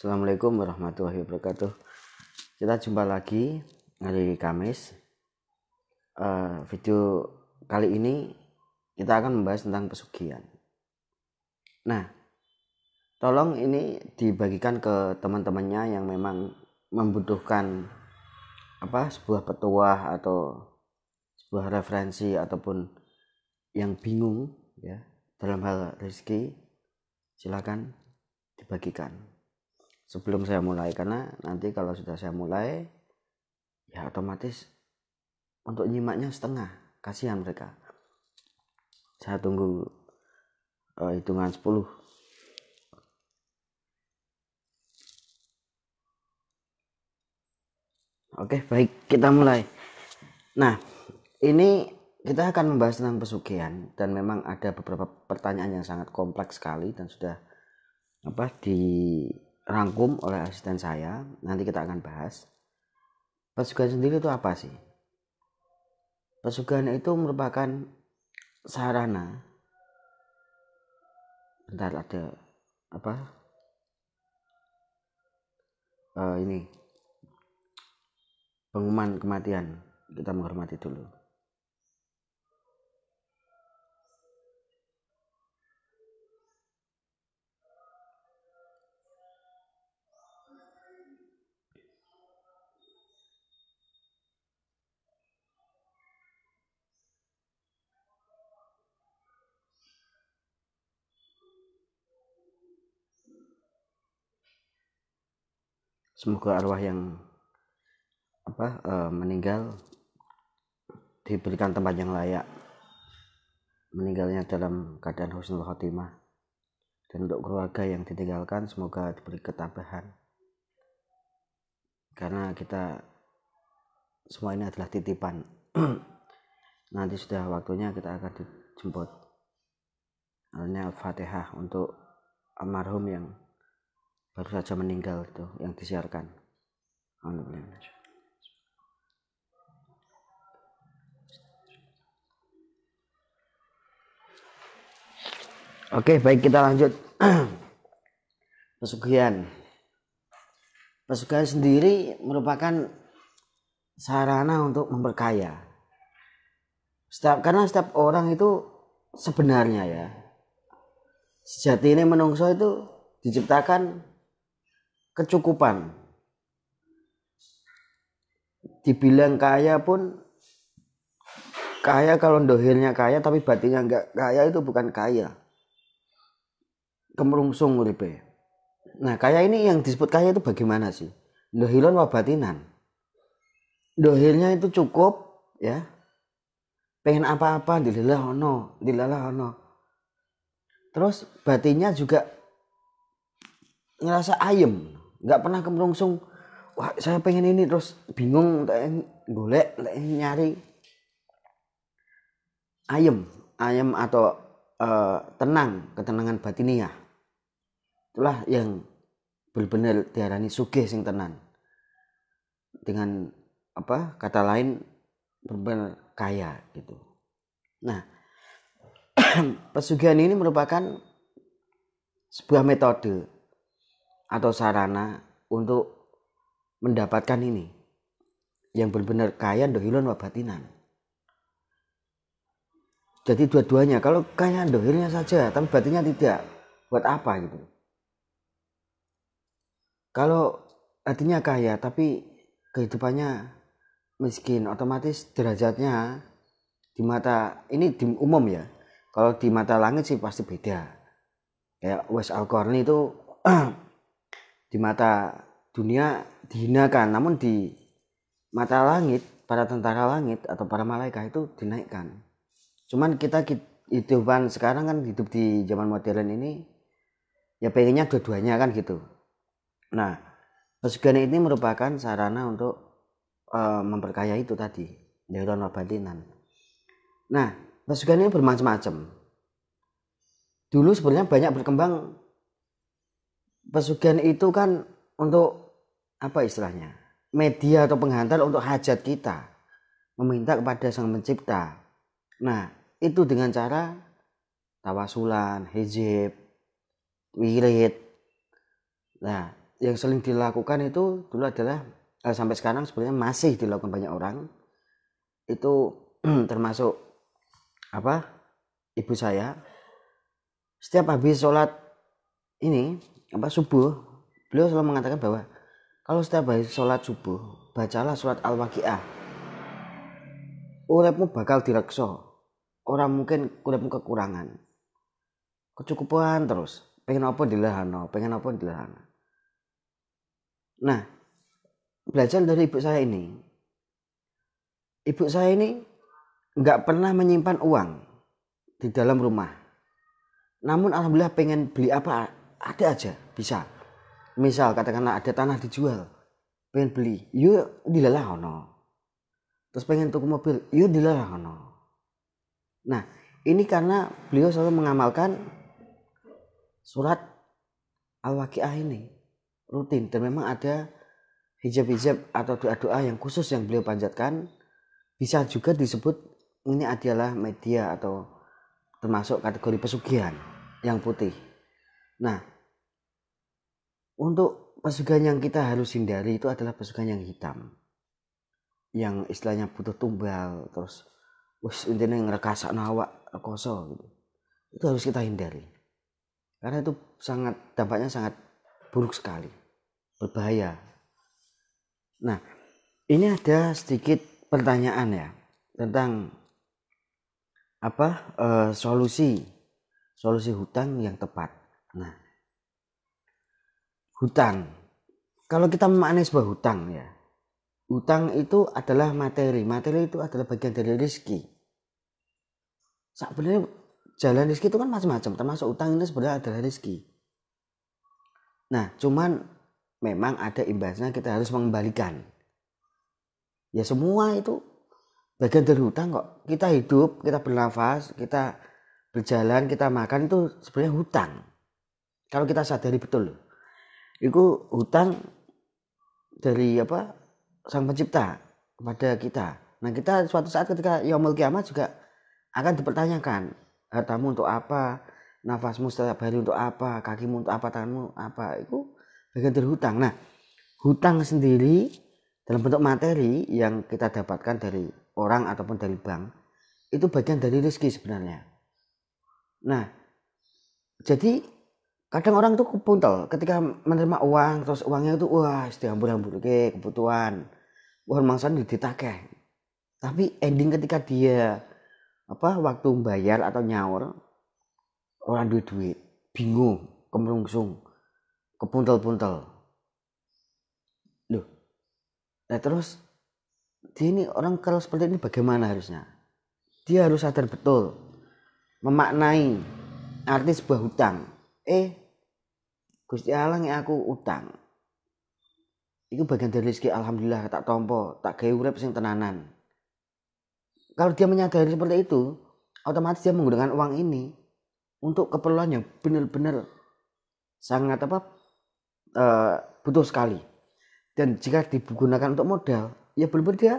Assalamualaikum warahmatullahi wabarakatuh. Kita jumpa lagi hari Kamis. Uh, video kali ini kita akan membahas tentang pesugihan. Nah, tolong ini dibagikan ke teman-temannya yang memang membutuhkan apa sebuah petuah atau sebuah referensi ataupun yang bingung ya dalam hal rezeki silakan dibagikan sebelum saya mulai karena nanti kalau sudah saya mulai ya otomatis untuk nyimaknya setengah kasihan mereka saya tunggu uh, hitungan 10 oke baik kita mulai nah ini kita akan membahas tentang pesugihan dan memang ada beberapa pertanyaan yang sangat kompleks sekali dan sudah apa di rangkum oleh asisten saya nanti kita akan bahas pesugihan sendiri itu apa sih pesugihan itu merupakan sarana bentar ada apa uh, ini pengumuman kematian kita menghormati dulu semoga arwah yang apa uh, meninggal diberikan tempat yang layak meninggalnya dalam keadaan husnul khotimah dan untuk keluarga yang ditinggalkan semoga diberi ketabahan karena kita semua ini adalah titipan nanti sudah waktunya kita akan dijemput Alnya Al-Fatihah untuk almarhum yang baru saja meninggal itu yang disiarkan oh, Oke, baik kita lanjut. Pesugihan. Pesugihan sendiri merupakan sarana untuk memperkaya. Setiap karena setiap orang itu sebenarnya ya sejati ini menungso itu diciptakan kecukupan. Dibilang kaya pun kaya kalau dohirnya kaya tapi batinnya nggak kaya itu bukan kaya. Kemerungsung uripe. Nah kaya ini yang disebut kaya itu bagaimana sih? Dohilon wa batinan. Dohirnya itu cukup ya. Pengen apa-apa dilalah ono, dilalah ono. Terus batinnya juga ngerasa ayem nggak pernah kemerungsung wah saya pengen ini terus bingung tak golek nyari ayam, ayam atau uh, tenang ketenangan batiniah itulah yang benar-benar diarani sugih sing tenan dengan apa kata lain benar kaya gitu nah pesugihan ini merupakan sebuah metode atau sarana untuk mendapatkan ini yang benar-benar kaya dohilun wabatinan jadi dua-duanya kalau kaya dohilnya saja tapi batinnya tidak buat apa gitu kalau hatinya kaya tapi kehidupannya miskin otomatis derajatnya di mata ini di umum ya kalau di mata langit sih pasti beda kayak Wes Alcorn itu di mata dunia dihinakan namun di mata langit para tentara langit atau para malaikat itu dinaikkan cuman kita kehidupan sekarang kan hidup di zaman modern ini ya pengennya dua-duanya kan gitu nah pesugihan ini merupakan sarana untuk uh, memperkaya itu tadi neuron batinan nah pesugihan ini bermacam-macam dulu sebenarnya banyak berkembang pesugihan itu kan untuk apa istilahnya media atau penghantar untuk hajat kita meminta kepada sang pencipta nah itu dengan cara tawasulan hijib wirid nah yang sering dilakukan itu dulu adalah eh, sampai sekarang sebenarnya masih dilakukan banyak orang itu termasuk apa ibu saya setiap habis sholat ini apa subuh beliau selalu mengatakan bahwa kalau setiap hari sholat subuh bacalah surat al-waqiah urepmu bakal direkso orang mungkin uratmu kekurangan kecukupan terus pengen apa dilahano pengen apa dilahano nah belajar dari ibu saya ini ibu saya ini nggak pernah menyimpan uang di dalam rumah namun alhamdulillah pengen beli apa ada aja bisa misal katakanlah ada tanah dijual pengen beli yuk dilelah no terus pengen tuku mobil yuk dilelah no nah ini karena beliau selalu mengamalkan surat al-waqiah ini rutin dan memang ada hijab-hijab atau doa-doa yang khusus yang beliau panjatkan bisa juga disebut ini adalah media atau termasuk kategori pesugihan yang putih Nah, untuk pasukan yang kita harus hindari itu adalah pasukan yang hitam. Yang istilahnya butuh tumbal, terus wis yang yang awak rekoso gitu. Itu harus kita hindari. Karena itu sangat dampaknya sangat buruk sekali. Berbahaya. Nah, ini ada sedikit pertanyaan ya tentang apa e, solusi solusi hutang yang tepat. Nah, hutang. Kalau kita memaknai sebuah hutang ya, hutang itu adalah materi. Materi itu adalah bagian dari rezeki. Sebenarnya jalan rezeki itu kan macam-macam, termasuk hutang ini sebenarnya adalah rezeki. Nah, cuman memang ada imbasnya kita harus mengembalikan. Ya semua itu bagian dari hutang kok. Kita hidup, kita bernafas, kita berjalan, kita makan itu sebenarnya hutang kalau kita sadari betul itu hutang dari apa sang pencipta kepada kita nah kita suatu saat ketika yaumul kiamat juga akan dipertanyakan hartamu untuk apa nafasmu setiap hari untuk apa kakimu untuk apa tanganmu apa itu bagian dari hutang nah hutang sendiri dalam bentuk materi yang kita dapatkan dari orang ataupun dari bank itu bagian dari rezeki sebenarnya nah jadi kadang orang itu kepuntel ketika menerima uang terus uangnya itu wah setiap bulan bulan ke kebutuhan uang mangsan diditake tapi ending ketika dia apa waktu bayar atau nyaur orang duit duit bingung kemerungsung kepuntel-puntel loh nah terus dia ini orang kalau seperti ini bagaimana harusnya dia harus sadar betul memaknai arti sebuah hutang eh Gusti Allah yang aku utang itu bagian dari rezeki alhamdulillah tak tompo tak gawe urip sing tenanan kalau dia menyadari seperti itu otomatis dia menggunakan uang ini untuk keperluan yang benar-benar sangat apa e, butuh sekali dan jika digunakan untuk modal ya belum benar dia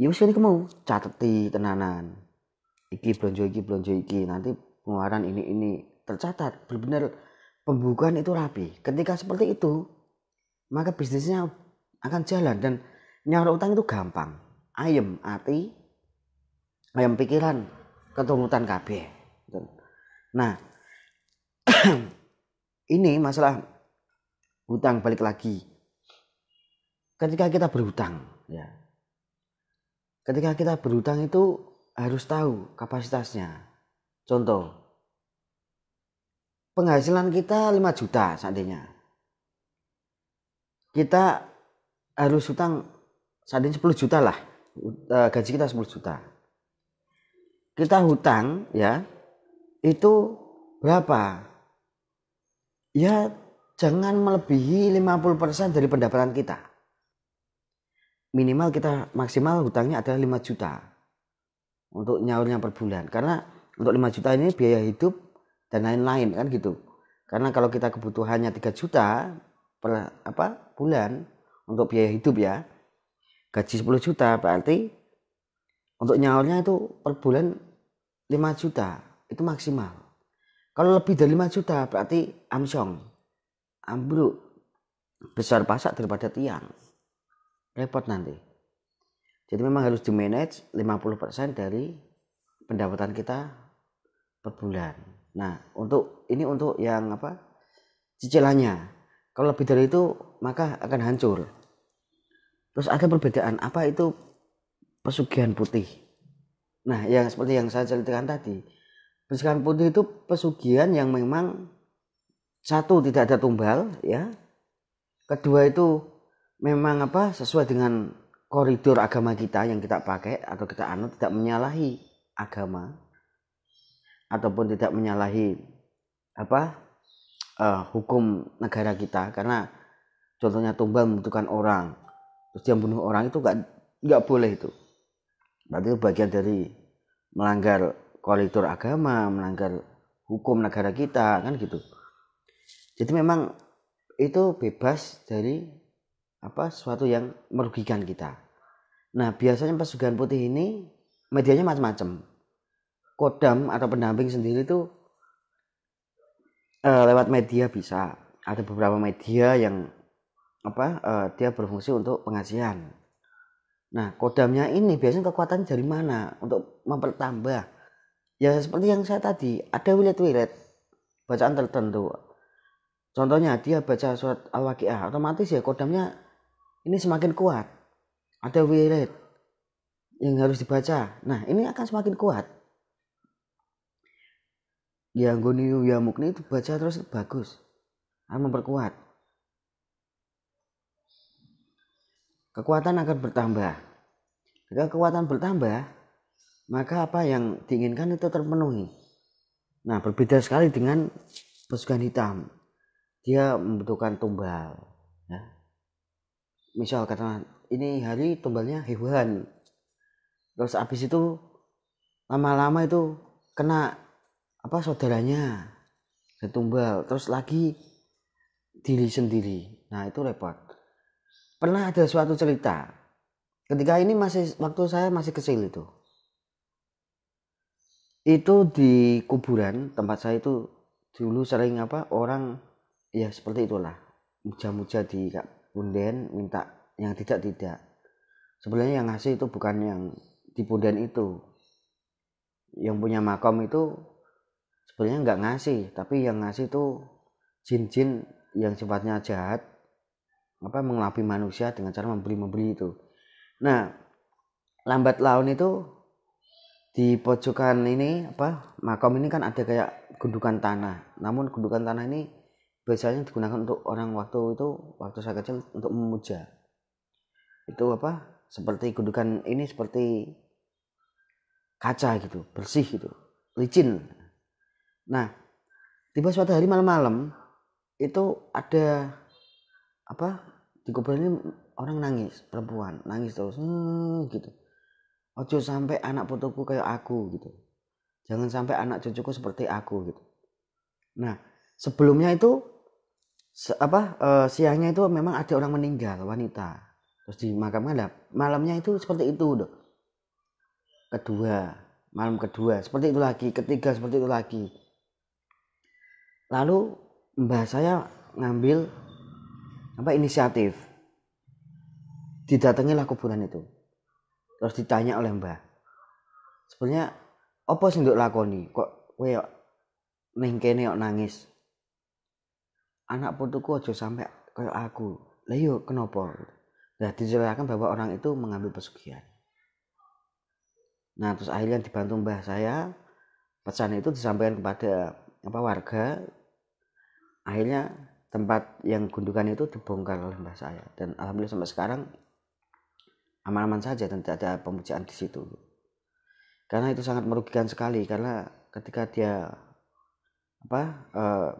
ya wis ini mau cateti tenanan iki belanja iki belanja iki nanti pengeluaran ini ini tercatat benar-benar pembukuan itu rapi. Ketika seperti itu, maka bisnisnya akan jalan dan nyawa utang itu gampang. Ayam hati, ayam pikiran, keturutan KB. Nah, ini masalah hutang balik lagi. Ketika kita berhutang, ya. Ketika kita berhutang itu harus tahu kapasitasnya. Contoh, penghasilan kita 5 juta seandainya kita harus hutang seandainya 10 juta lah eh, gaji kita 10 juta kita hutang ya itu berapa ya jangan melebihi 50% dari pendapatan kita minimal kita maksimal hutangnya adalah 5 juta untuk nyawanya per bulan karena untuk 5 juta ini biaya hidup dan lain-lain kan gitu karena kalau kita kebutuhannya 3 juta per apa bulan untuk biaya hidup ya gaji 10 juta berarti untuk nyawanya itu per bulan 5 juta itu maksimal kalau lebih dari 5 juta berarti amsong ambruk besar pasak daripada tiang repot nanti jadi memang harus di manage 50% dari pendapatan kita per bulan Nah, untuk ini untuk yang apa? Cicilannya. Kalau lebih dari itu maka akan hancur. Terus ada perbedaan apa itu pesugihan putih. Nah, yang seperti yang saya ceritakan tadi, pesugihan putih itu pesugihan yang memang satu tidak ada tumbal, ya. Kedua itu memang apa sesuai dengan koridor agama kita yang kita pakai atau kita anut tidak menyalahi agama ataupun tidak menyalahi apa uh, hukum negara kita karena contohnya tumbal membutuhkan orang terus dia bunuh orang itu nggak nggak boleh itu berarti itu bagian dari melanggar koridor agama melanggar hukum negara kita kan gitu jadi memang itu bebas dari apa sesuatu yang merugikan kita nah biasanya pasukan putih ini medianya macam-macam kodam atau pendamping sendiri itu uh, eh, lewat media bisa ada beberapa media yang apa uh, dia berfungsi untuk pengajian nah kodamnya ini biasanya kekuatan dari mana untuk mempertambah ya seperti yang saya tadi ada wilayah-wilayah bacaan tertentu contohnya dia baca surat al-waqiah otomatis ya kodamnya ini semakin kuat ada wilayah yang harus dibaca. Nah, ini akan semakin kuat. Yang goni ya mukni itu baca terus itu bagus akan memperkuat kekuatan akan bertambah jika kekuatan bertambah maka apa yang diinginkan itu terpenuhi nah berbeda sekali dengan pasukan hitam dia membutuhkan tumbal ya. misal katakan ini hari tumbalnya hewan terus habis itu lama-lama itu kena apa saudaranya setumbal terus lagi diri sendiri nah itu repot pernah ada suatu cerita ketika ini masih waktu saya masih kecil itu itu di kuburan tempat saya itu dulu sering apa orang ya seperti itulah muja-muja di Punden minta yang tidak tidak sebenarnya yang ngasih itu bukan yang di Punden itu yang punya makam itu sebenarnya nggak ngasih tapi yang ngasih itu jin-jin yang sifatnya jahat apa mengelapi manusia dengan cara membeli-membeli itu nah lambat laun itu di pojokan ini apa makam ini kan ada kayak gundukan tanah namun gundukan tanah ini biasanya digunakan untuk orang waktu itu waktu saya kecil untuk memuja itu apa seperti gundukan ini seperti kaca gitu bersih gitu licin Nah, tiba suatu hari malam-malam itu ada apa di kuburan ini orang nangis perempuan nangis terus hmm, gitu ojo sampai anak putuku kayak aku gitu jangan sampai anak cucuku seperti aku gitu nah sebelumnya itu se apa e, siangnya itu memang ada orang meninggal wanita terus di makam kan ada malamnya itu seperti itu dok kedua malam kedua seperti itu lagi ketiga seperti itu lagi lalu mbah saya ngambil apa inisiatif didatangilah kuburan itu terus ditanya oleh mbah sebenarnya apa sih untuk lakoni kok kowe ning nangis anak putuku aja sampai kayak aku layu iya, kenopol kenapa nah diceritakan bahwa orang itu mengambil pesugihan nah terus akhirnya dibantu mbah saya pesan itu disampaikan kepada apa warga akhirnya tempat yang gundukan itu dibongkar oleh mbah saya dan alhamdulillah sampai sekarang aman-aman saja dan tidak ada pemujaan di situ karena itu sangat merugikan sekali karena ketika dia apa eh,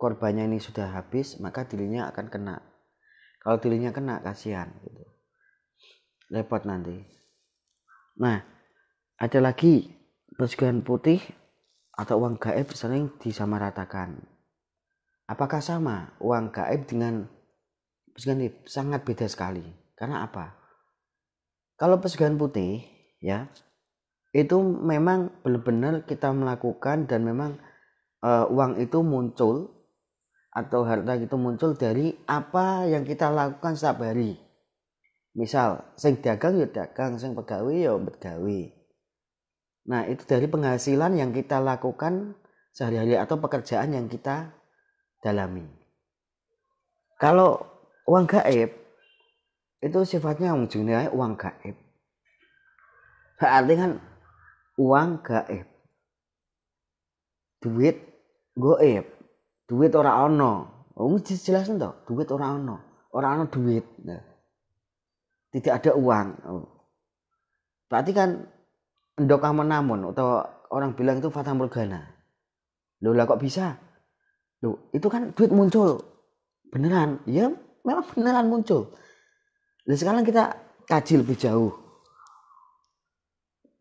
korbannya ini sudah habis maka dirinya akan kena kalau dirinya kena kasihan gitu repot nanti nah ada lagi persetujuan putih atau uang gaib sering disamaratakan Apakah sama uang gaib dengan pesugihan gaib? Sangat beda sekali. Karena apa? Kalau pesugihan putih, ya, itu memang benar-benar kita melakukan dan memang uh, uang itu muncul atau harta itu muncul dari apa yang kita lakukan setiap hari. Misal, sing dagang ya dagang, sing pegawai ya pegawai. Nah, itu dari penghasilan yang kita lakukan sehari-hari atau pekerjaan yang kita dalami. Kalau uang gaib itu sifatnya ujungnya uang gaib. Berarti kan uang gaib. Duit goib. Duit ora ono. Wong oh, jelas to, duit ora ono. Ora ono duit. Nah, tidak ada uang. Oh. Berarti kan endok menamun atau orang bilang itu fatamorgana morgana. kok bisa? Loh, itu kan duit muncul. Beneran. Ya, memang beneran muncul. Dan nah, sekarang kita kaji lebih jauh.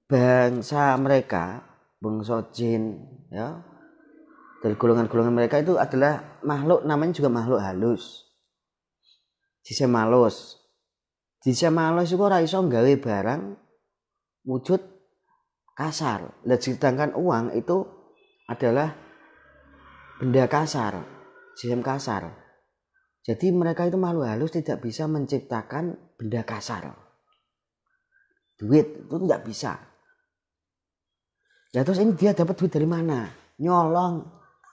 Bangsa mereka, bangsa jin, ya, dari golongan-golongan mereka itu adalah makhluk namanya juga makhluk halus. Jisya malus. Jisya malus itu ora iso gawe barang wujud kasar. Dan sedangkan uang itu adalah benda kasar, sistem kasar. Jadi mereka itu malu halus tidak bisa menciptakan benda kasar. Duit itu tidak bisa. Ya terus ini dia dapat duit dari mana? Nyolong.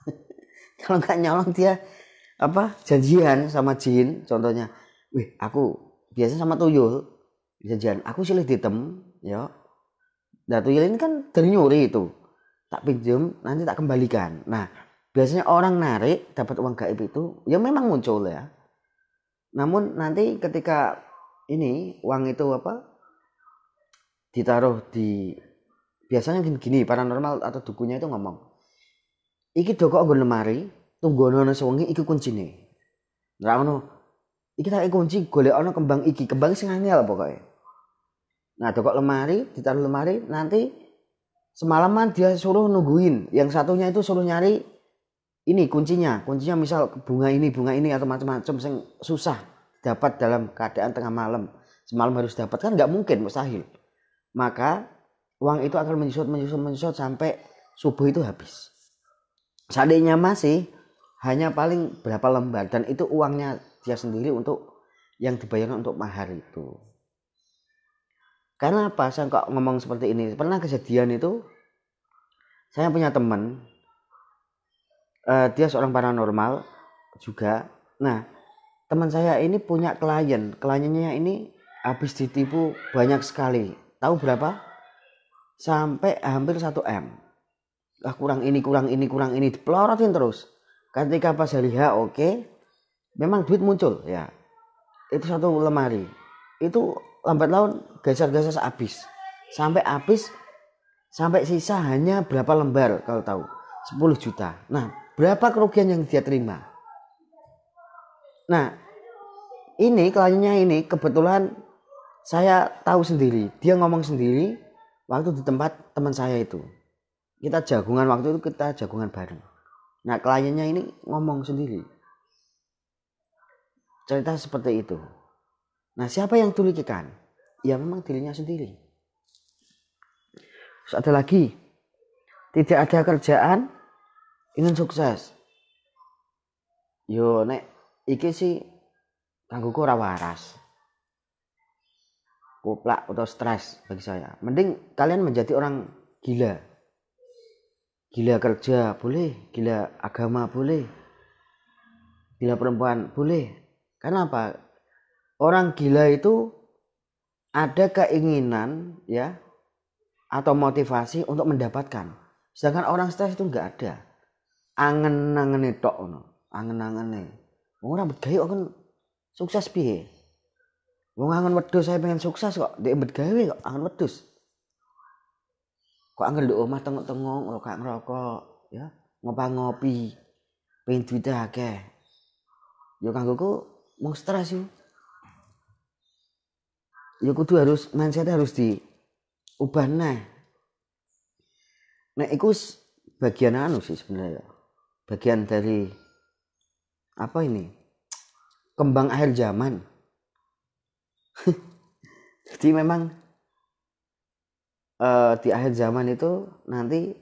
Kalau nggak nyolong dia apa janjian sama jin contohnya. Wih aku biasa sama tuyul janjian. Aku silih ditem ya. Nah tuyul ini kan dari nyuri itu. Tak pinjam nanti tak kembalikan. Nah biasanya orang narik dapat uang gaib itu ya memang muncul ya namun nanti ketika ini uang itu apa ditaruh di biasanya gini, gini paranormal atau dukunya itu ngomong iki doko kok lemari tunggu nono sewengi iki kunci nih ono iki tak kunci golek ono kembang iki kembang sing angel pokoknya nah doko lemari ditaruh lemari nanti semalaman dia suruh nungguin yang satunya itu suruh nyari ini kuncinya kuncinya misal bunga ini bunga ini atau macam-macam yang susah dapat dalam keadaan tengah malam semalam harus dapat kan nggak mungkin mustahil maka uang itu akan menyusut menyusut menyusut sampai subuh itu habis seandainya masih hanya paling berapa lembar dan itu uangnya dia sendiri untuk yang dibayarkan untuk mahar itu karena apa saya kok ngomong seperti ini pernah kejadian itu saya punya teman uh, dia seorang paranormal juga nah teman saya ini punya klien kliennya ini habis ditipu banyak sekali tahu berapa sampai hampir 1 m lah kurang ini kurang ini kurang ini dipelorotin terus ketika pas hari oke okay, memang duit muncul ya itu satu lemari itu lambat laun geser-geser habis sampai habis sampai sisa hanya berapa lembar kalau tahu 10 juta nah Berapa kerugian yang dia terima? Nah, ini kliennya ini kebetulan saya tahu sendiri, dia ngomong sendiri waktu di tempat teman saya itu. Kita jagungan waktu itu kita jagungan bareng. Nah, kliennya ini ngomong sendiri. Cerita seperti itu. Nah, siapa yang tulikikan? Ya memang dirinya sendiri. Terus ada lagi. Tidak ada kerjaan, ingin sukses yo nek iki sih kanggoku ora waras kuplak atau stres bagi saya mending kalian menjadi orang gila gila kerja boleh gila agama boleh gila perempuan boleh Karena apa? orang gila itu ada keinginan ya atau motivasi untuk mendapatkan sedangkan orang stres itu nggak ada angen-angene tok ono angen-angene nih. orang mbet kan sukses piye wong angen wedhus saya pengen sukses kok ndek mbet gawe kok angen wedhus kok angen nduk omah tengok-tengok ngrokok ngrokok ya ngopah ngopi pengen duit akeh ya kanggo kanggoku mung stres yo ya kudu harus mindset e harus diubah nah nah itu bagian anu sih sebenarnya bagian dari apa ini kembang akhir zaman jadi memang uh, di akhir zaman itu nanti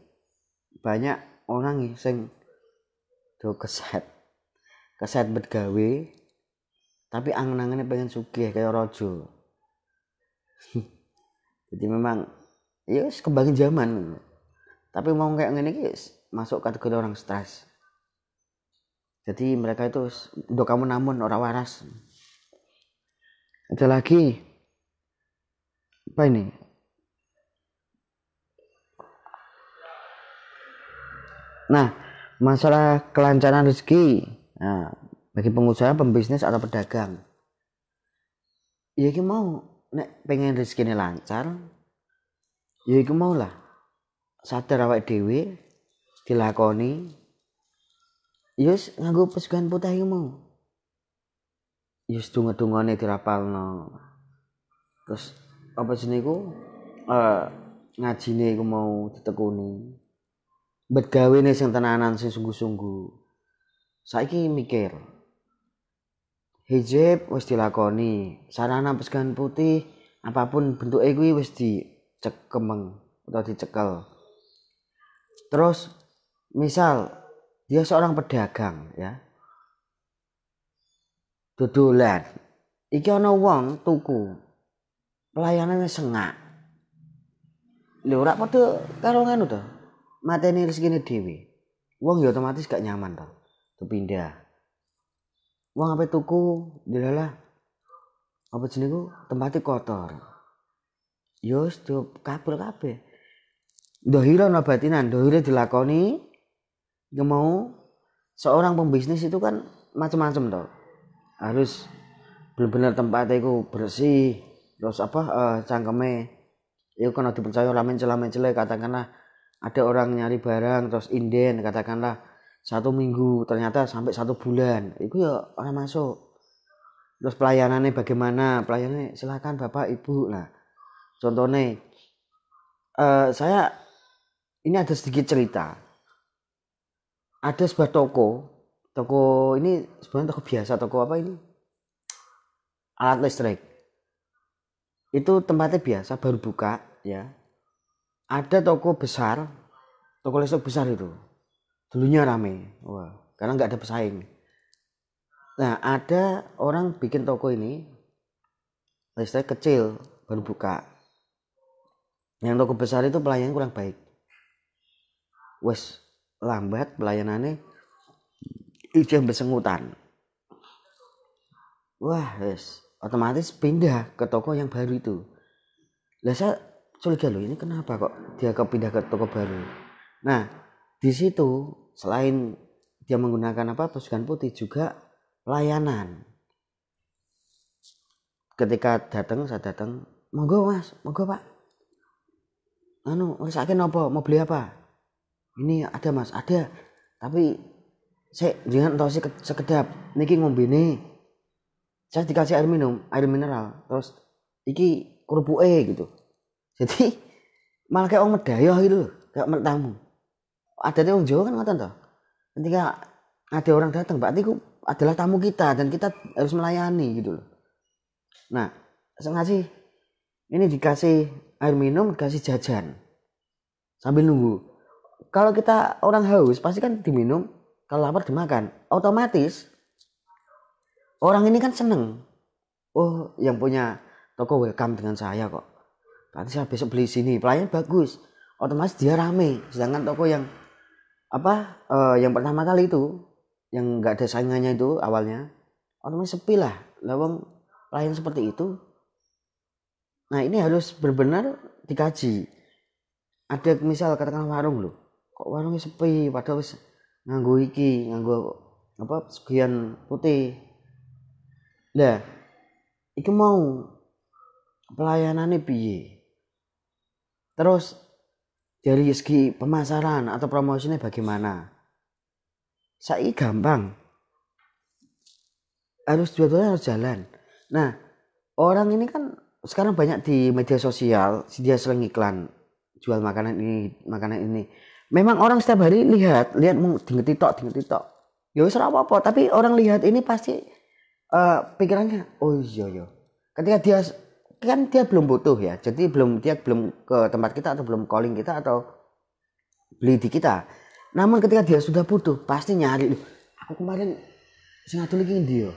banyak orang yang do keset keset bergawe tapi angin-anginnya pengen sugih kayak rojo jadi memang ya kembangin zaman tapi mau kayak gini guys masuk kategori orang stres jadi mereka itu do kamu namun orang waras ada lagi apa ini nah masalah kelancaran rezeki nah, bagi pengusaha pembisnis atau pedagang ya mau nek pengen ini lancar ya mau lah sadar awak dewi, dilakoni Yus nganggo pesugihan putihmu. Yus dunga-dungane dirapalno. Terus apa jenenge iku? Eh ngajine iku mau ditekuni. Bet nih sing tenanan sing sungguh-sungguh. Saiki mikir. Hijab wis dilakoni, sarana pesugihan putih apapun bentuknya kuwi wis dicekemeng atau dicekel. Terus misal dia ya, seorang pedagang ya dodolan iki ana wong tuku pelayanannya sengak lho ora padha karo nganu to mateni rezekine dhewe wong ya otomatis gak nyaman to pindah wong apa tuku dilalah apa jenengku tempatnya kotor yo ya do kabur kabeh dohira nabatinan dohira dilakoni Gak mau seorang pembisnis itu kan macam-macam toh harus benar-benar tempatnya itu bersih terus apa uh, cangkeme itu ya kan dipercaya ramen celamen celek katakanlah ada orang nyari barang terus inden katakanlah satu minggu ternyata sampai satu bulan itu ya orang masuk terus pelayanannya bagaimana pelayanannya silahkan bapak ibu lah. contohnya uh, saya ini ada sedikit cerita ada sebuah toko toko ini sebenarnya toko biasa toko apa ini alat listrik itu tempatnya biasa baru buka ya ada toko besar toko listrik besar itu dulunya rame wah karena nggak ada pesaing nah ada orang bikin toko ini listrik kecil baru buka yang toko besar itu pelayanan kurang baik wes lambat pelayanannya yang bersengutan wah wes otomatis pindah ke toko yang baru itu lah saya curiga loh ini kenapa kok dia ke pindah ke toko baru nah di situ selain dia menggunakan apa pasukan putih juga layanan ketika datang saya datang monggo mas monggo pak anu ngerusakin nopo mau beli apa ini ada mas ada tapi saya jangan tahu sih sekedap niki ngombe nih saya dikasih air minum air mineral terus iki kerupuk eh gitu jadi malah kayak orang medayo gitu loh kayak tamu ada orang Jawa kan ngoten toh ketika ada orang datang berarti itu adalah tamu kita dan kita harus melayani gitu loh nah saya ngasih ini dikasih air minum dikasih jajan sambil nunggu kalau kita orang haus pasti kan diminum, kalau lapar dimakan. Otomatis orang ini kan seneng. Oh, yang punya toko welcome dengan saya kok. nanti saya besok beli sini. Pelayan bagus. Otomatis dia rame. Sedangkan toko yang apa uh, yang pertama kali itu yang nggak ada saingannya itu awalnya otomatis sepi lah lawang pelayan seperti itu nah ini harus benar-benar dikaji ada misal katakan warung loh kok warungnya sepi padahal wis nganggo iki nganggo apa sekian putih lah iki mau pelayanannya piye terus dari segi pemasaran atau promosinya bagaimana saya gampang harus dua-duanya harus jalan nah orang ini kan sekarang banyak di media sosial dia sering iklan jual makanan ini makanan ini memang orang setiap hari lihat lihat tinggi titok, tinggi titok. ya wis apa apa tapi orang lihat ini pasti uh, pikirannya oh iya iya ketika dia kan dia belum butuh ya jadi belum dia belum ke tempat kita atau belum calling kita atau beli di kita namun ketika dia sudah butuh pasti nyari aku kemarin sing lagi dia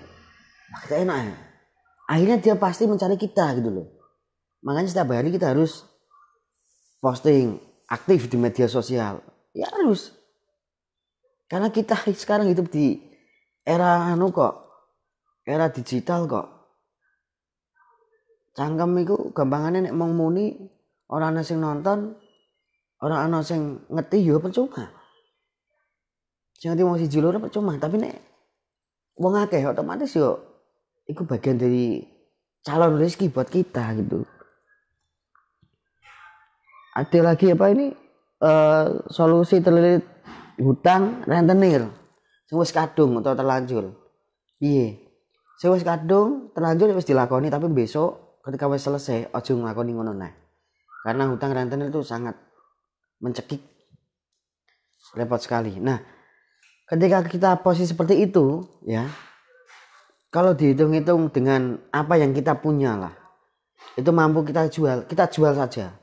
nah, kita enak ya akhirnya dia pasti mencari kita gitu loh makanya setiap hari kita harus posting aktif di media sosial ya harus karena kita sekarang hidup di era anu kok era digital kok cangkem itu gampangannya nek mau muni orang ana sing nonton orang ana sing ngerti yo ya percuma sing ngerti mau siji loro percuma tapi nek wong akeh otomatis yo iku bagian dari calon rezeki buat kita gitu ada lagi apa ini uh, solusi terlilit hutang rentenir sewa kadung atau terlanjur iya sewa kadung terlanjur harus ya dilakoni tapi besok ketika wes selesai ojo ngelakoni ngono nah karena hutang rentenir itu sangat mencekik repot sekali nah ketika kita posisi seperti itu ya kalau dihitung-hitung dengan apa yang kita punya lah itu mampu kita jual kita jual saja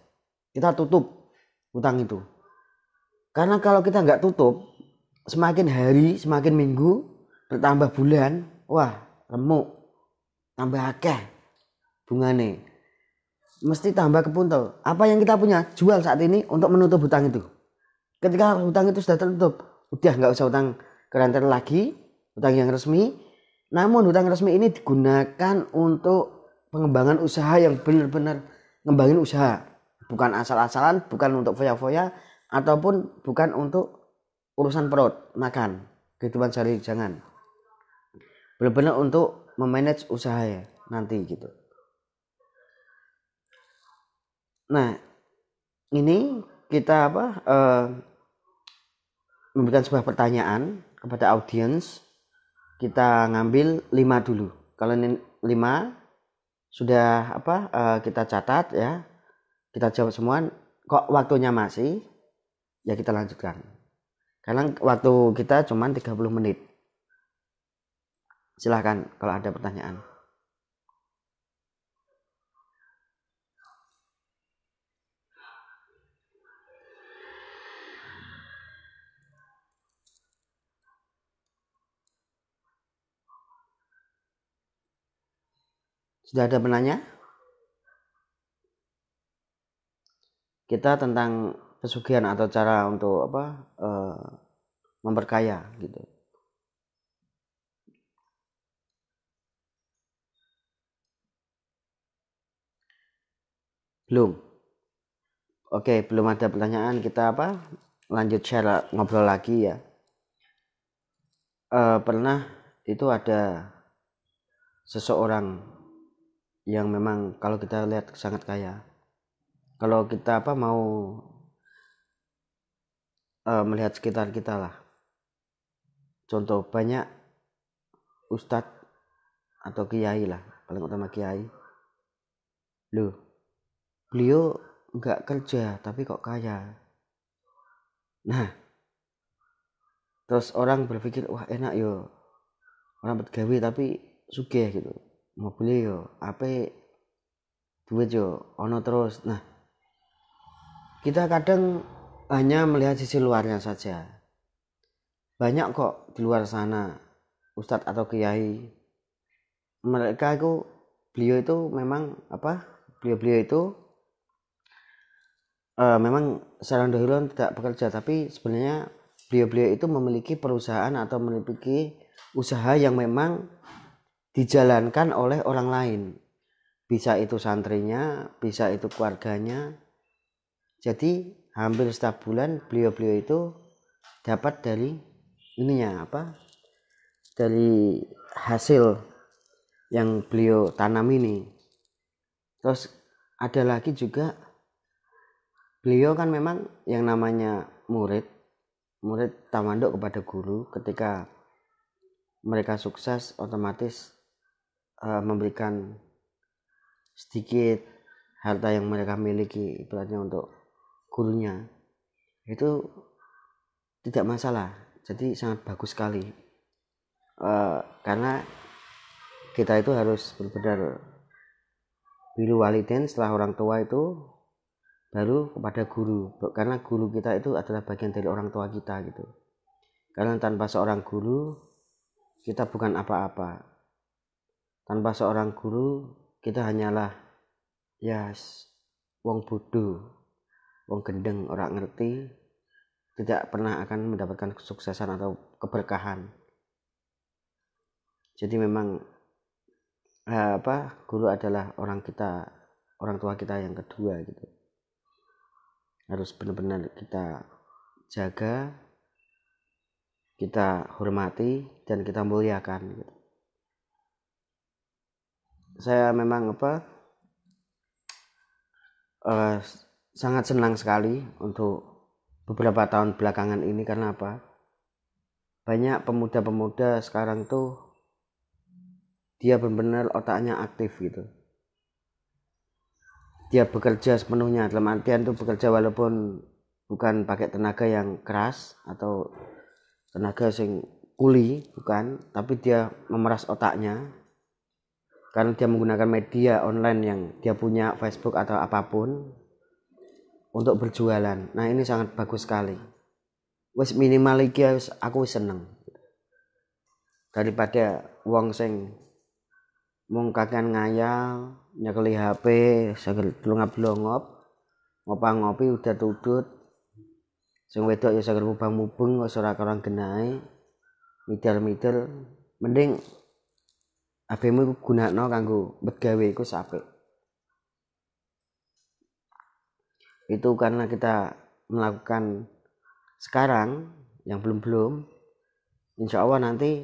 kita tutup utang itu karena kalau kita nggak tutup semakin hari semakin minggu bertambah bulan wah remuk tambah akeh bungane mesti tambah kepuntel apa yang kita punya jual saat ini untuk menutup hutang itu ketika hutang itu sudah tertutup udah nggak usah hutang keranten lagi hutang yang resmi namun hutang resmi ini digunakan untuk pengembangan usaha yang benar-benar ngembangin usaha bukan asal-asalan bukan untuk foya-foya ataupun bukan untuk urusan perut makan kehidupan sehari jangan benar-benar untuk memanage usaha ya nanti gitu nah ini kita apa uh, memberikan sebuah pertanyaan kepada audiens kita ngambil 5 dulu kalau ini 5 sudah apa uh, kita catat ya kita jawab semua kok waktunya masih ya kita lanjutkan karena waktu kita cuma 30 menit silahkan kalau ada pertanyaan Sudah ada penanya? kita tentang pesugihan atau cara untuk apa uh, memperkaya gitu belum Oke, belum ada pertanyaan. Kita apa? Lanjut share ngobrol lagi ya. uh, pernah itu ada seseorang yang memang kalau kita lihat sangat kaya kalau kita apa mau uh, melihat sekitar kita lah contoh banyak ustadz atau kiai lah paling utama kiai loh beliau nggak kerja tapi kok kaya nah terus orang berpikir wah enak yo orang bergawe tapi sugih gitu mau yo apa duit yo ono terus nah kita kadang hanya melihat sisi luarnya saja banyak kok di luar sana ustadz atau kiai mereka itu beliau itu memang apa beliau-beliau itu uh, memang secara dahuluan tidak bekerja tapi sebenarnya beliau-beliau itu memiliki perusahaan atau memiliki usaha yang memang dijalankan oleh orang lain bisa itu santrinya bisa itu keluarganya jadi hampir setiap bulan beliau-beliau itu dapat dari ininya apa dari hasil yang beliau tanam ini terus ada lagi juga beliau kan memang yang namanya murid murid tamanduk kepada guru ketika mereka sukses otomatis uh, memberikan sedikit harta yang mereka miliki ibaratnya untuk gurunya itu tidak masalah jadi sangat bagus sekali e, karena kita itu harus benar-benar bilu waliden setelah orang tua itu baru kepada guru karena guru kita itu adalah bagian dari orang tua kita gitu karena tanpa seorang guru kita bukan apa-apa tanpa seorang guru kita hanyalah ya wong bodoh wong gendeng orang ngerti tidak pernah akan mendapatkan kesuksesan atau keberkahan jadi memang eh, apa guru adalah orang kita orang tua kita yang kedua gitu harus benar-benar kita jaga kita hormati dan kita muliakan gitu. saya memang apa uh, sangat senang sekali untuk beberapa tahun belakangan ini karena apa? Banyak pemuda-pemuda sekarang tuh dia benar-benar otaknya aktif gitu. Dia bekerja sepenuhnya dalam artian tuh bekerja walaupun bukan pakai tenaga yang keras atau tenaga sing kuli bukan tapi dia memeras otaknya karena dia menggunakan media online yang dia punya Facebook atau apapun untuk berjualan. Nah ini sangat bagus sekali. Wes minimal iki ya, aku seneng. Daripada wong sing mungkakan ngayal, nyekeli HP, saged lunga blongop, ngopang ngopi udah tudut. Sing wedok ya saged mubang-mubeng kok ora karang genai, Midel-midel mending HP-mu gunakno kanggo bet gawe iku apik. itu karena kita melakukan sekarang yang belum belum insya Allah nanti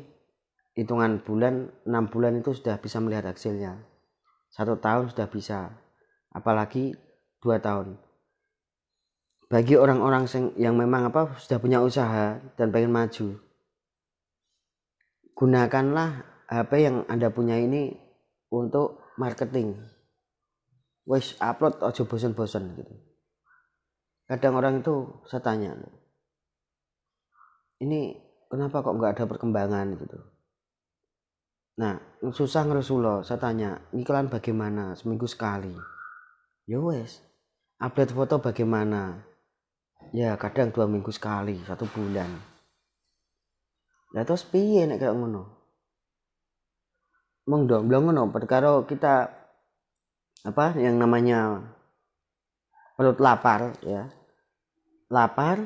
hitungan bulan enam bulan itu sudah bisa melihat hasilnya satu tahun sudah bisa apalagi dua tahun bagi orang-orang yang memang apa sudah punya usaha dan pengen maju gunakanlah HP yang anda punya ini untuk marketing wes upload aja bosen-bosen gitu kadang orang itu saya tanya ini kenapa kok nggak ada perkembangan gitu nah susah ngerusuloh saya tanya iklan bagaimana seminggu sekali ya wes update foto bagaimana ya kadang dua minggu sekali satu bulan lah terus piye nek kayak ngono mong ngono perkara kita apa yang namanya perut lapar ya lapar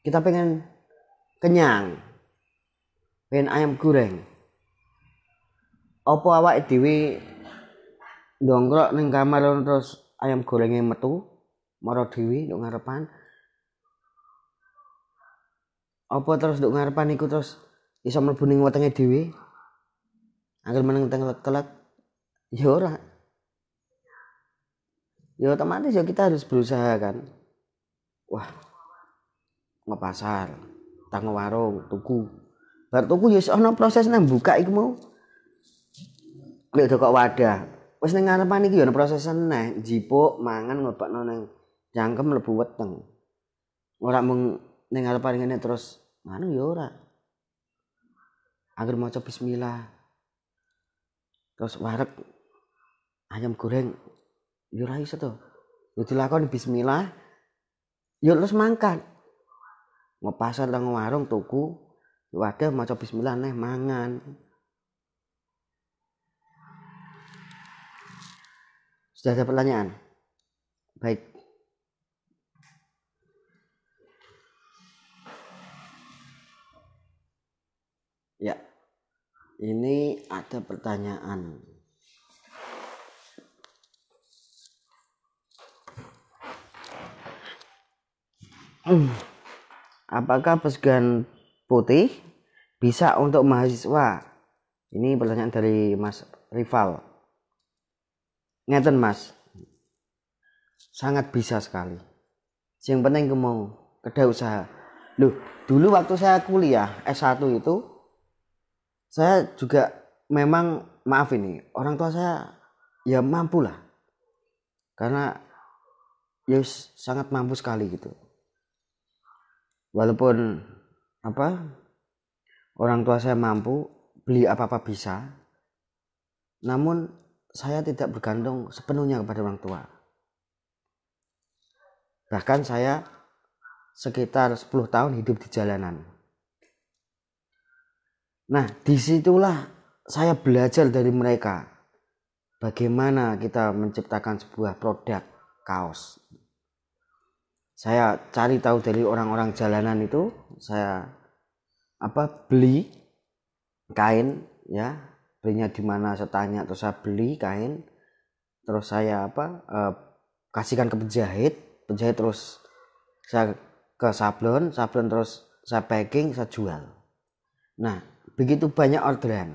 kita pengen kenyang pengen ayam goreng opo awak dewi dongkrok neng kamar terus ayam gorengnya metu moro dewi dong ngarepan opo terus dong ngarepan ikut terus iso mlebu ning wetenge dhewe angel meneng telek kelek ya ora ya otomatis ya kita harus berusaha kan wah ngepasar tang warung tuku bar tuku ya ono proses nang buka iku mau lek kok wadah wis ning ngarepan iki ya ono proses neh jipuk mangan nglebakno ning jangkem mlebu weteng ora mung ning ngarepan ngene terus anu ya ora agar maca bismillah terus warek ayam goreng yo ra iso to yo bismillah yo terus mangkat mau pasar nang warung tuku wadah maca bismillah nih mangan sudah ada pertanyaan baik ya ini ada pertanyaan Apakah pesugihan putih bisa untuk mahasiswa? Ini pertanyaan dari Mas Rival. Ngeten Mas. Sangat bisa sekali. Yang penting mau kerja usaha. Loh, dulu waktu saya kuliah S1 itu saya juga memang maaf ini, orang tua saya ya mampu lah. Karena ya sangat mampu sekali gitu walaupun apa orang tua saya mampu beli apa-apa bisa namun saya tidak bergantung sepenuhnya kepada orang tua bahkan saya sekitar 10 tahun hidup di jalanan nah disitulah saya belajar dari mereka bagaimana kita menciptakan sebuah produk kaos saya cari tahu dari orang-orang jalanan itu saya apa beli kain ya belinya di mana saya tanya terus saya beli kain terus saya apa eh, kasihkan ke penjahit penjahit terus saya ke sablon sablon terus saya packing saya jual nah begitu banyak orderan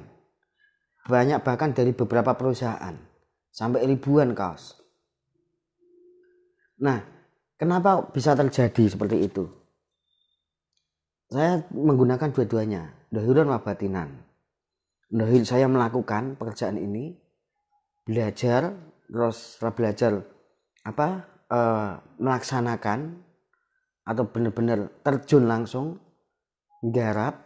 banyak bahkan dari beberapa perusahaan sampai ribuan kaos nah Kenapa bisa terjadi seperti itu? Saya menggunakan dua-duanya, dohir dan mabatinan. Dohir saya melakukan pekerjaan ini, belajar, terus belajar apa e, melaksanakan atau benar-benar terjun langsung garap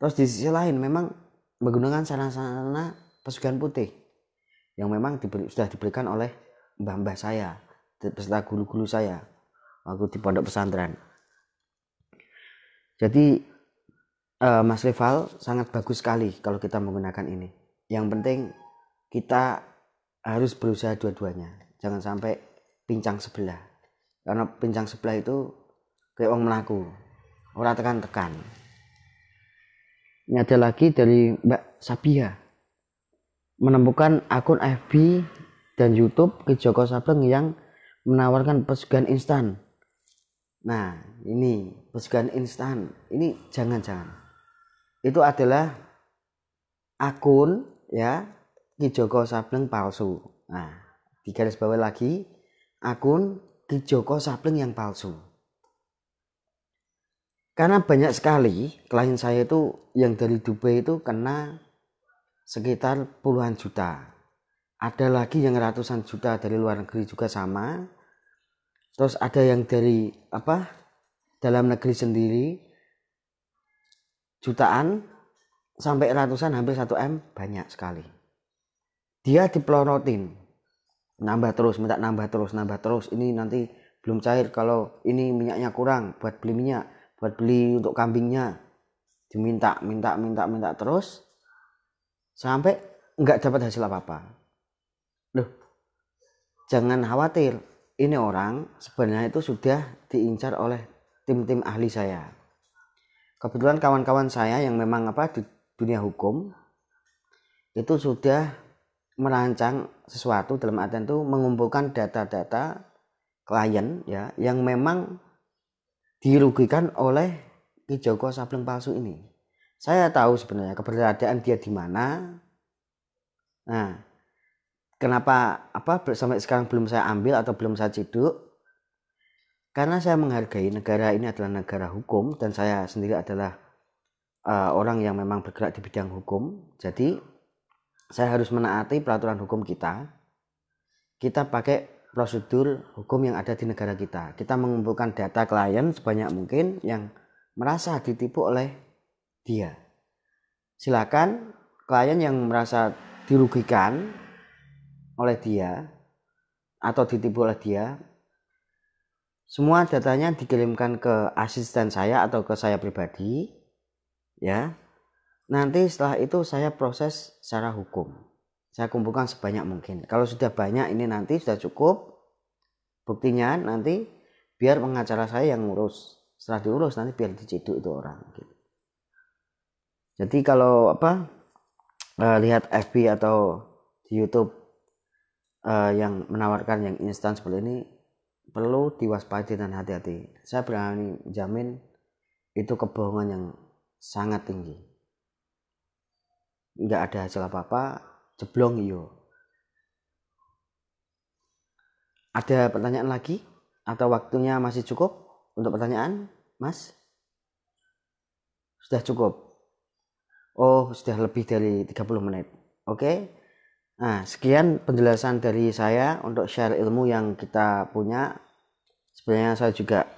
terus di sisi lain memang menggunakan sarana-sarana pasukan putih yang memang diberi, sudah diberikan oleh mbah-mbah saya beserta guru-guru saya waktu di pondok pesantren. Jadi uh, Mas Rival sangat bagus sekali kalau kita menggunakan ini. Yang penting kita harus berusaha dua-duanya. Jangan sampai pincang sebelah. Karena pincang sebelah itu kayak orang melaku, orang tekan-tekan. Ini ada lagi dari Mbak Sabia menemukan akun FB dan YouTube ke Joko Sableng yang menawarkan pesugihan instan. Nah, ini pesugihan instan. Ini jangan-jangan. Itu adalah akun ya Ki Joko Sableng palsu. Nah, di bawah lagi akun Ki Joko Sableng yang palsu. Karena banyak sekali klien saya itu yang dari Dubai itu kena sekitar puluhan juta ada lagi yang ratusan juta dari luar negeri juga sama terus ada yang dari apa dalam negeri sendiri jutaan sampai ratusan hampir 1 M banyak sekali dia dipelorotin nambah terus minta nambah terus nambah terus ini nanti belum cair kalau ini minyaknya kurang buat beli minyak buat beli untuk kambingnya diminta minta minta minta terus sampai nggak dapat hasil apa apa jangan khawatir ini orang sebenarnya itu sudah diincar oleh tim-tim ahli saya kebetulan kawan-kawan saya yang memang apa di dunia hukum itu sudah merancang sesuatu dalam artian itu mengumpulkan data-data klien ya yang memang dirugikan oleh Ki Joko Sableng palsu ini. Saya tahu sebenarnya keberadaan dia di mana. Nah, kenapa apa sampai sekarang belum saya ambil atau belum saya ciduk karena saya menghargai negara ini adalah negara hukum dan saya sendiri adalah uh, orang yang memang bergerak di bidang hukum jadi saya harus menaati peraturan hukum kita kita pakai prosedur hukum yang ada di negara kita kita mengumpulkan data klien sebanyak mungkin yang merasa ditipu oleh dia silakan klien yang merasa dirugikan oleh dia atau ditipu oleh dia semua datanya dikirimkan ke asisten saya atau ke saya pribadi ya nanti setelah itu saya proses secara hukum saya kumpulkan sebanyak mungkin kalau sudah banyak ini nanti sudah cukup buktinya nanti biar pengacara saya yang ngurus setelah diurus nanti biar diciduk itu orang gitu. jadi kalau apa eh, lihat FB atau di YouTube uh, yang menawarkan yang instan seperti ini perlu diwaspadai dan hati-hati. Saya berani jamin itu kebohongan yang sangat tinggi. Nggak ada hasil apa-apa, jeblong iyo. Ada pertanyaan lagi? Atau waktunya masih cukup untuk pertanyaan, Mas? Sudah cukup? Oh, sudah lebih dari 30 menit. Oke. Okay? Nah, sekian penjelasan dari saya untuk share ilmu yang kita punya. Sebenarnya saya juga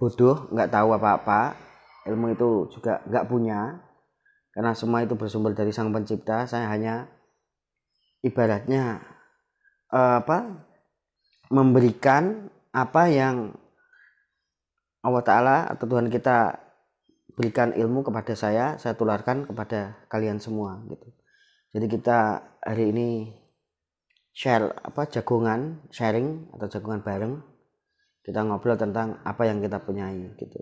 bodoh, nggak tahu apa-apa. Ilmu itu juga nggak punya. Karena semua itu bersumber dari Sang Pencipta. Saya hanya ibaratnya eh, apa? memberikan apa yang Allah Ta'ala atau Tuhan kita berikan ilmu kepada saya, saya tularkan kepada kalian semua gitu jadi kita hari ini share apa jagungan sharing atau jagungan bareng kita ngobrol tentang apa yang kita punyai gitu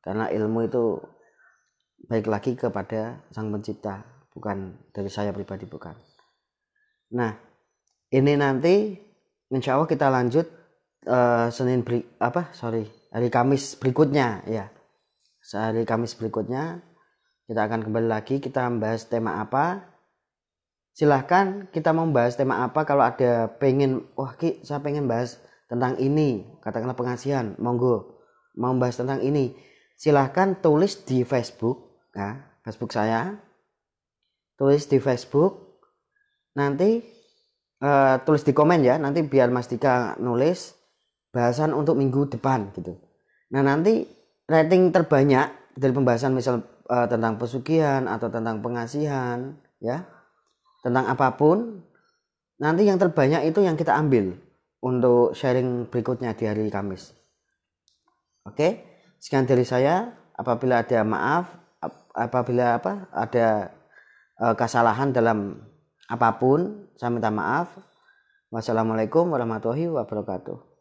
karena ilmu itu baik lagi kepada sang pencipta bukan dari saya pribadi bukan nah ini nanti insya Allah kita lanjut uh, Senin beri, apa sorry hari Kamis berikutnya ya sehari Kamis berikutnya kita akan kembali lagi, kita membahas tema apa. Silahkan kita membahas tema apa kalau ada pengen, wah Ki saya pengen bahas tentang ini, katakanlah pengasihan, monggo. Mau membahas tentang ini, silahkan tulis di Facebook, ya, Facebook saya. Tulis di Facebook, nanti uh, tulis di komen ya, nanti biar Mas Dika nulis bahasan untuk minggu depan gitu. Nah nanti rating terbanyak dari pembahasan misal uh, tentang pesugihan atau tentang pengasihan ya tentang apapun nanti yang terbanyak itu yang kita ambil untuk sharing berikutnya di hari Kamis oke sekian dari saya apabila ada maaf apabila apa ada uh, kesalahan dalam apapun saya minta maaf wassalamualaikum warahmatullahi wabarakatuh